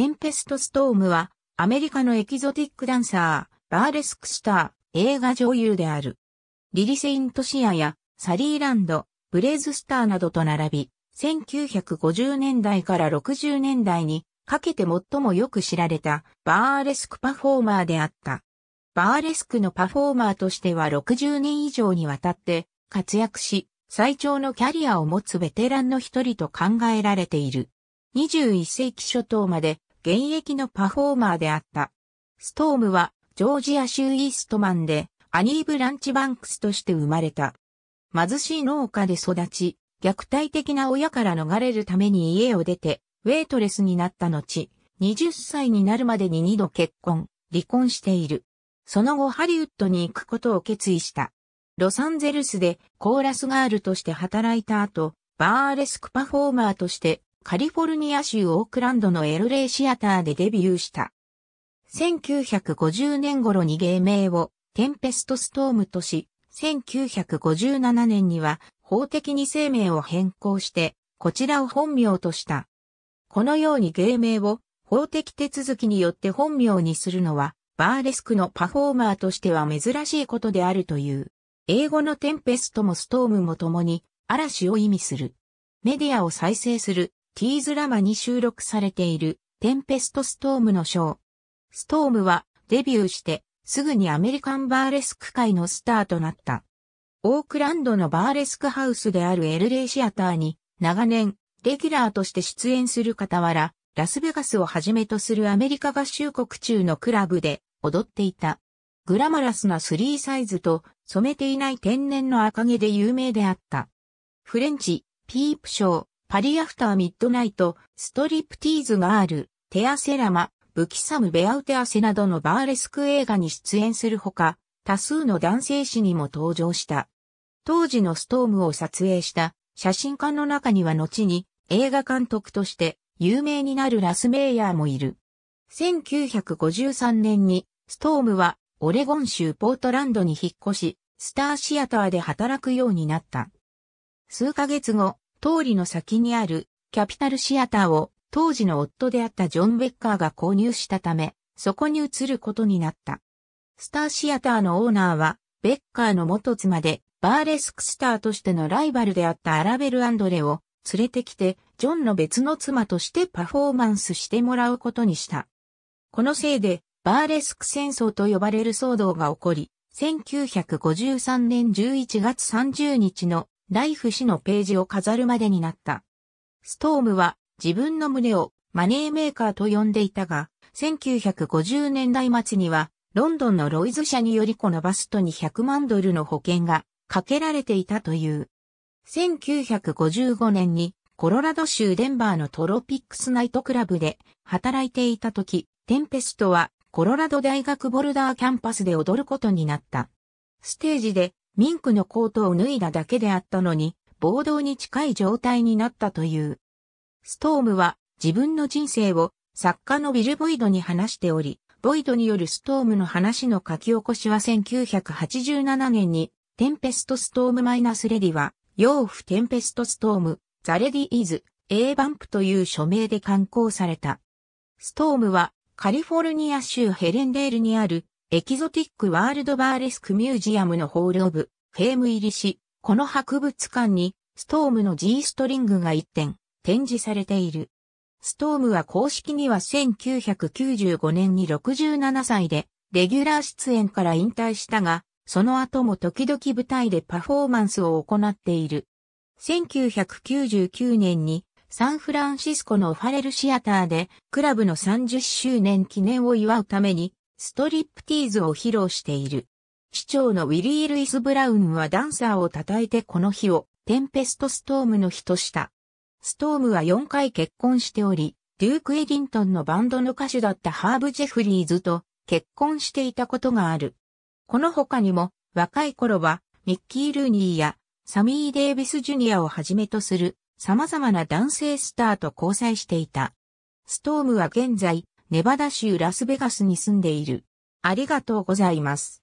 テンペストストームは、アメリカのエキゾティックダンサー、バーレスクスター、映画女優である。リリセイントシアや、サリーランド、ブレイズスターなどと並び、1950年代から60年代にかけて最もよく知られたバーレスクパフォーマーであった。バーレスクのパフォーマーとしては60年以上にわたって活躍し、最長のキャリアを持つベテランの一人と考えられている。21世紀初頭まで現役のパフォーマーであった。ストームはジョージア州イーストマンでアニー・ブランチ・バンクスとして生まれた。貧しい農家で育ち、虐待的な親から逃れるために家を出て、ウェイトレスになった後、20歳になるまでに2度結婚、離婚している。その後ハリウッドに行くことを決意した。ロサンゼルスでコーラスガールとして働いた後、バーレスクパフォーマーとしてカリフォルニア州オークランドのエルレイシアターでデビューした。1950年頃に芸名をテンペストストームとし、1957年には法的に生命を変更して、こちらを本名とした。このように芸名を法的手続きによって本名にするのは、バーレスクのパフォーマーとしては珍しいことであるという。英語のテンペストもストームも共に、嵐を意味する。メディアを再生する、ィーズラマに収録されているテンペストストームのショー。ストームはデビューしてすぐにアメリカンバーレスク界のスターとなった。オークランドのバーレスクハウスであるエルレイシアターに長年レギュラーとして出演する傍ら、ラスベガスをはじめとするアメリカ合衆国中のクラブで踊っていた。グラマラスなスリーサイズと染めていない天然の赤毛で有名であった。フレンチ、ピープショー、パリアフターミッドナイト、ストリプティーズがある、テアセラマ、ブキサム・ベアウテアセなどのバーレスク映画に出演するほか、多数の男性誌にも登場した。当時のストームを撮影した写真館の中には後に映画監督として有名になるラス・メイヤーもいる。1953年にストームはオレゴン州ポートランドに引っ越し、スターシアターで働くようになった。数ヶ月後、通りの先にあるキャピタルシアターを当時の夫であったジョン・ベッカーが購入したため、そこに移ることになった。スターシアターのオーナーは、ベッカーの元妻で、バーレスクスターとしてのライバルであったアラベル・アンドレを連れてきて、ジョンの別の妻としてパフォーマンスしてもらうことにした。このせいで、バーレスク戦争と呼ばれる騒動が起こり、1953年11月30日のライフ誌のページを飾るまでになった。ストームは自分の胸をマネーメーカーと呼んでいたが、1950年代末にはロンドンのロイズ社によりこのバストに100万ドルの保険がかけられていたという。1955年にコロラド州デンバーのトロピックスナイトクラブで働いていた時、テンペストはコロラド大学ボルダーキャンパスで踊ることになった。ステージでミンクのコートを脱いだだけであったのに、暴動に近い状態になったという。ストームは自分の人生を作家のビル・ボイドに話しており、ボイドによるストームの話の書き起こしは1987年に、テンペストストームマイナスレディは、ヨーフ・テンペストストーム、ザ・レディ・イズ、A バンプという署名で刊行された。ストームはカリフォルニア州ヘレンデールにあるエキゾティックワールドバーレスクミュージアムのホールオブフェーム入りし、この博物館にストームの G ストリングが1点展示されている。ストームは公式には1995年に67歳でレギュラー出演から引退したが、その後も時々舞台でパフォーマンスを行っている。1999年にサンフランシスコのファレルシアターでクラブの30周年記念を祝うためにストリップティーズを披露している。市長のウィリー・ルイス・ブラウンはダンサーを叩いてこの日をテンペスト・ストームの日とした。ストームは4回結婚しており、デューク・エディントンのバンドの歌手だったハーブ・ジェフリーズと結婚していたことがある。この他にも若い頃はミッキー・ルーニーやサミー・デイビス・ジュニアをはじめとする様々な男性スターと交際していた。ストームは現在ネバダ州ラスベガスに住んでいる。ありがとうございます。